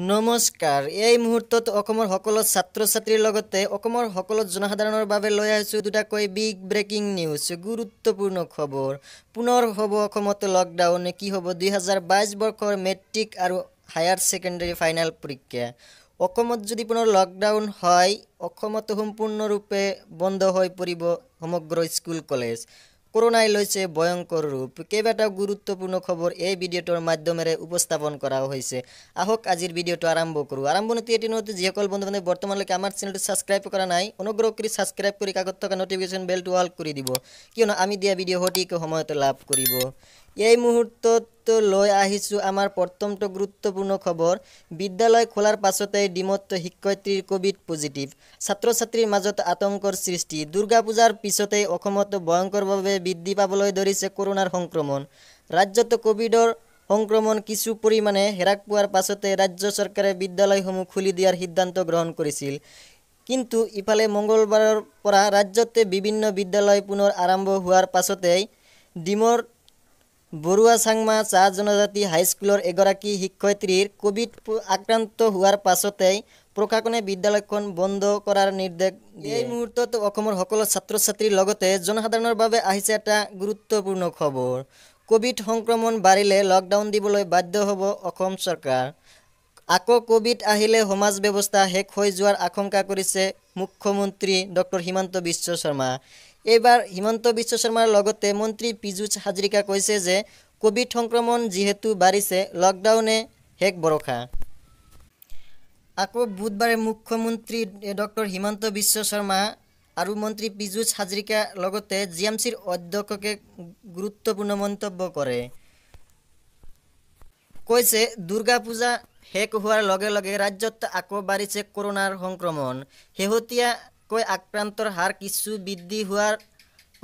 নমস্কাৰ এই মুহূৰ্তত অসমৰ সকলো ছাত্ৰ ছাত্ৰীৰ লগতে অসমৰ সকলো জনসাধাৰণৰ বাবে লৈ আহিছোঁ দুটাকৈ বিগ ব্ৰেকিং নিউজ গুৰুত্বপূৰ্ণ খবৰ পুনৰ হ'ব অসমত লকডাউন কি হ'ব দুহেজাৰ বাইছ বৰ্ষৰ মেট্ৰিক আৰু হায়াৰ ছেকেণ্ডেৰী ফাইনেল পৰীক্ষা অসমত যদি পুনৰ লকডাউন হয় অসমত সম্পূৰ্ণৰূপে বন্ধ হৈ পৰিব সমগ্ৰ স্কুল কলেজ করোনায় লৈছে ভয়ঙ্কর রূপ কেবাটাও গুরুত্বপূর্ণ খবর এই ভিডিওটার মাধ্যমে উপস্থাপন করা হয়েছে আহক আজির ভিডিওটা আরম্ভ করু আরম্ভনতি এটি নতুন যে সকল বন্ধু বান্ধব বর্তমানে আমার চ্যানেলটি সাবস্ক্রাইব করা নাই অনুগ্রহ করে সাবস্ক্রাইব করে কাগত থাকা নোটিফিকেশন বেলটি অল করে দিব কেন আমি দিয়া ভিডিও সঠিক সময়ত লাভ করব এই মুহূৰ্তত লৈ আহিছোঁ আমাৰ প্ৰথমটো গুৰুত্বপূৰ্ণ খবৰ বিদ্যালয় খোলাৰ পাছতে ডিমত শিক্ষয়িত্ৰীৰ কভিড পজিটিভ ছাত্ৰ ছাত্ৰীৰ মাজত আতংকৰ সৃষ্টি দুৰ্গা পূজাৰ পিছতে অসমত ভয়ংকৰভাৱে বৃদ্ধি পাবলৈ ধৰিছে কৰোণাৰ সংক্ৰমণ ৰাজ্যত কভিডৰ সংক্ৰমণ কিছু পৰিমাণে হেৰাক পোৱাৰ পাছতে ৰাজ্য চৰকাৰে বিদ্যালয়সমূহ খুলি দিয়াৰ সিদ্ধান্ত গ্ৰহণ কৰিছিল কিন্তু ইফালে মংগলবাৰৰ পৰা ৰাজ্যতে বিভিন্ন বিদ্যালয় পুনৰ আৰম্ভ হোৱাৰ পাছতেই ডিমৰ বৰুৱা চাংমা চাহ জনজাতি হাইস্কুলৰ এগৰাকী শিক্ষয়িত্ৰীৰ কোভিড আক্ৰান্ত হোৱাৰ পাছতেই প্ৰশাসনে বিদ্যালয়খন বন্ধ কৰাৰ নিৰ্দেশ এই মুহূৰ্তত অসমৰ সকলো ছাত্ৰ ছাত্ৰীৰ লগতে জনসাধাৰণৰ বাবে আহিছে এটা গুৰুত্বপূৰ্ণ খবৰ কোভিড সংক্ৰমণ বাঢ়িলে লকডাউন দিবলৈ বাধ্য হ'ব অসম চৰকাৰ আকৌ কোভিড আহিলে সমাজ ব্যৱস্থা শেষ হৈ যোৱাৰ আশংকা কৰিছে মুখ্যমন্ত্ৰী ডক্টৰ হিমন্ত বিশ্ব শৰ্মা এইবাৰ হিমন্ত বিশ্ব শৰ্মাৰ লগতে মন্ত্ৰী পীযুষ হাজৰিকা কৈছে যে কোভিড সংক্ৰমণ যিহেতু বাঢ়িছে লকডাউনে শেষ বৰষা আকৌ বুধবাৰে মুখ্যমন্ত্ৰী ডক্টৰ হিমন্ত বিশ্ব শৰ্মা আৰু মন্ত্ৰী পীযুষ হাজৰিকাৰ লগতে জি এম চিৰ অধ্যক্ষকে গুৰুত্বপূৰ্ণ মন্তব্য কৰে কৈছে দুৰ্গা পূজা শেষ হোৱাৰ লগে লগে ৰাজ্যত আকৌ বাঢ়িছে কৰোণাৰ সংক্ৰমণ শেহতীয়া কৈ আক্ৰান্তৰ হাৰ কিছু বৃদ্ধি হোৱাৰ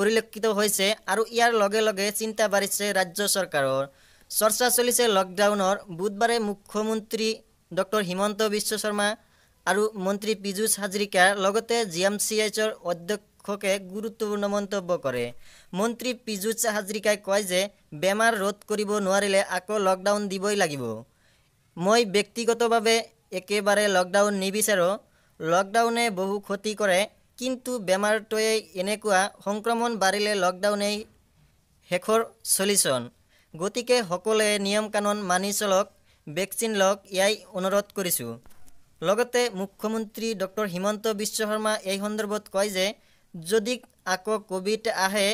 পৰিলক্ষিত হৈছে আৰু ইয়াৰ লগে লগে চিন্তা বাঢ়িছে ৰাজ্য চৰকাৰৰ চৰ্চা চলিছে লকডাউনৰ বুধবাৰে মুখ্যমন্ত্ৰী ডক্টৰ হিমন্ত বিশ্ব শৰ্মা আৰু মন্ত্ৰী পীযুষ হাজৰিকাৰ লগতে জি এম চি এইচৰ অধ্যক্ষকে গুৰুত্বপূৰ্ণ মন্তব্য কৰে মন্ত্ৰী পীযুষ হাজৰিকাই কয় যে বেমাৰ ৰোধ কৰিব নোৱাৰিলে আকৌ লকডাউন দিবই লাগিব মই ব্যক্তিগতভাৱে একেবাৰে লকডাউন নিবিচাৰোঁ লকডাউনে বহু ক্ষতি কৰে কিন্তু বেমাৰটোৱে এনেকুৱা সংক্ৰমণ বাঢ়িলে লকডাউনেই শেষৰ চলিচন গতিকে সকলোৱে নিয়ম কানুন মানি চলক ভেকচিন লওক ইয়াই অনুৰোধ কৰিছোঁ লগতে মুখ্যমন্ত্ৰী ডক্টৰ হিমন্ত বিশ্ব শৰ্মা এই সন্দৰ্ভত কয় যে যদি আকৌ ক'ভিড আহে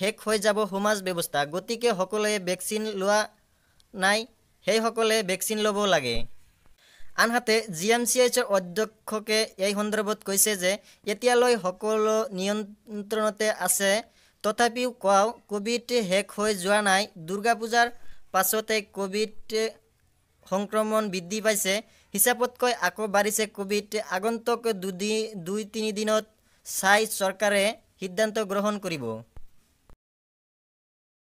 শেষ হৈ যাব সমাজ ব্যৱস্থা গতিকে সকলোৱে ভেকচিন লোৱা নাই সেইসকলে ভেকচিন ল'ব লাগে আনহাতে জি এম চি এইচৰ অধ্যক্ষকে এই সন্দৰ্ভত কৈছে যে এতিয়ালৈ সকলো নিয়ন্ত্ৰণতে আছে তথাপিও কোৱাও কোভিড শেষ হৈ যোৱা নাই দুৰ্গা পূজাৰ পাছতে কোভিড সংক্ৰমণ বৃদ্ধি পাইছে হিচাপতকৈ আকৌ বাঢ়িছে কোভিড আগন্তক দুদিন দুই তিনিদিনত চাই চৰকাৰে সিদ্ধান্ত গ্ৰহণ কৰিব